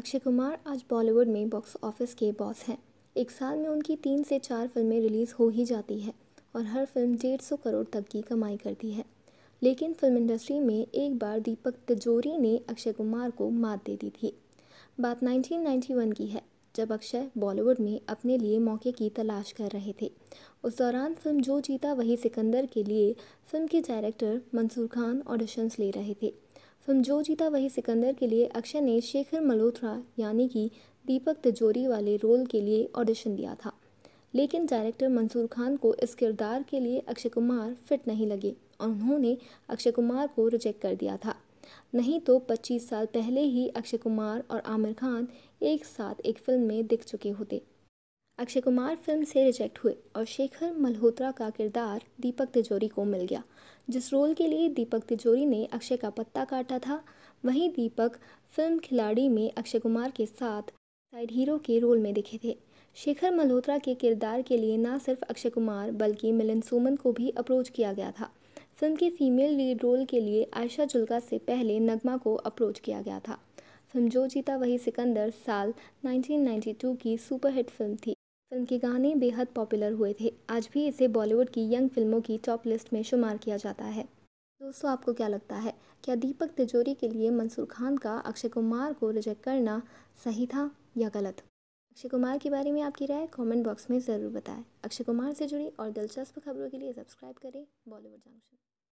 अक्षय कुमार आज बॉलीवुड में box office के बॉस हैं एक साल में उनकी तीन से चार फिल्में रिलीज़ हो ही जाती है और हर फिल्म डेढ़ सौ करोड़ तक की कमाई करती है लेकिन फिल्म इंडस्ट्री में एक बार दीपक तिजोरी ने अक्षय कुमार को मात दे दी थी बात 1991 की है जब अक्षय बॉलीवुड में अपने लिए मौके की तलाश कर रहे थे उस दौरान फिल्म जो जीता वही सिकंदर के लिए फिल्म के डायरेक्टर मंसूर खान ऑडिशंस ले रहे थे फिल्म जो जीता वही सिकंदर के लिए अक्षय ने शेखर मल्होत्रा यानी कि दीपक तिजोरी वाले रोल के लिए ऑडिशन दिया था लेकिन डायरेक्टर मंसूर खान को इस किरदार के लिए अक्षय कुमार फिट नहीं लगे और उन्होंने अक्षय कुमार को रिजेक्ट कर दिया था नहीं तो 25 साल पहले ही अक्षय कुमार और आमिर खान एक साथ एक फिल्म में दिख चुके होते अक्षय कुमार फिल्म से रिजेक्ट हुए और शेखर मल्होत्रा का किरदार दीपक तिजोरी को मिल गया जिस रोल के लिए दीपक तिजोरी ने अक्षय का पत्ता काटा था वहीं दीपक फिल्म खिलाड़ी में अक्षय कुमार के साथ साइड हीरो के रोल में दिखे थे शेखर मल्होत्रा के किरदार के लिए ना सिर्फ अक्षय कुमार बल्कि मिलन सोमन को भी अप्रोच किया गया था फिल्म के फीमेल लीड रोल के लिए आयशा जुल्का से पहले नगमा को अप्रोच किया गया था फिल्म जो जीता वही सिकंदर साल 1992 की सुपरहिट फिल्म थी फिल्म के गाने बेहद पॉपुलर हुए थे आज भी इसे बॉलीवुड की यंग फिल्मों की टॉप लिस्ट में शुमार किया जाता है दोस्तों आपको क्या लगता है क्या दीपक तिजोरी के लिए मंसूर खान का अक्षय कुमार को रिजेक्ट करना सही था या गलत अक्षय कुमार के बारे में आपकी राय कमेंट बॉक्स में ज़रूर बताएं अक्षय कुमार से जुड़ी और दिलचस्प खबरों के लिए सब्सक्राइब करें बॉलीवुड जंक्शन